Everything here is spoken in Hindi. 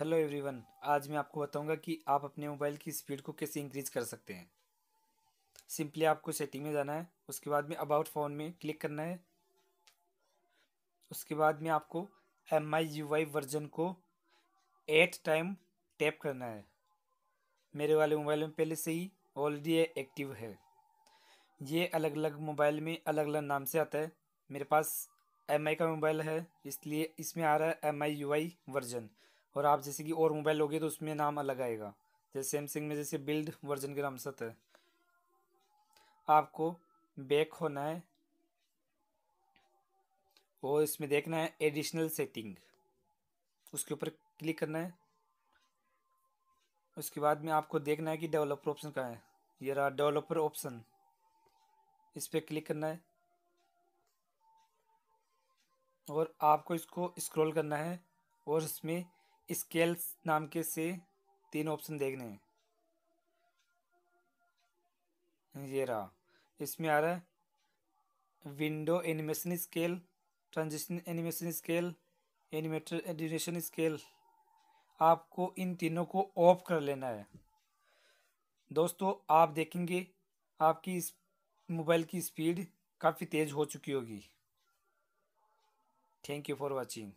हेलो एवरीवन आज मैं आपको बताऊंगा कि आप अपने मोबाइल की स्पीड को कैसे इंक्रीज कर सकते हैं सिंपली आपको सेटिंग में जाना है उसके बाद में अबाउट फ़ोन में क्लिक करना है उसके बाद में आपको M I U I version को एट टाइम टैप करना है मेरे वाले मोबाइल में पहले से ही ऑलरेडी एक्टिव है ये अलग अलग मोबाइल में अलग अलग नाम से आता है मेरे पास एम आई का मोबाइल है इसलिए इसमें आ रहा है M I U I version और आप जैसे कि और मोबाइल लोगे तो उसमें नाम अलग आएगा जैसे सैमसंग में जैसे बिल्ड वर्जन के नाम सत है आपको बैक होना है और इसमें देखना है एडिशनल सेटिंग उसके ऊपर क्लिक करना है उसके बाद में आपको देखना है कि डेवलपर ऑप्शन कहाँ है ये रहा डेवलपर ऑप्शन इस पर क्लिक करना है और आपको इसको स्क्रॉल करना है और इसमें स्केल्स नाम के से तीन ऑप्शन देखने हैं ये रहा इसमें आ रहा है window animation scale transition animation scale animator duration scale आपको इन तीनों को ऑफ कर लेना है दोस्तों आप देखेंगे आपकी इस मोबाइल की स्पीड काफ़ी तेज़ हो चुकी होगी थैंक यू फॉर वाचिंग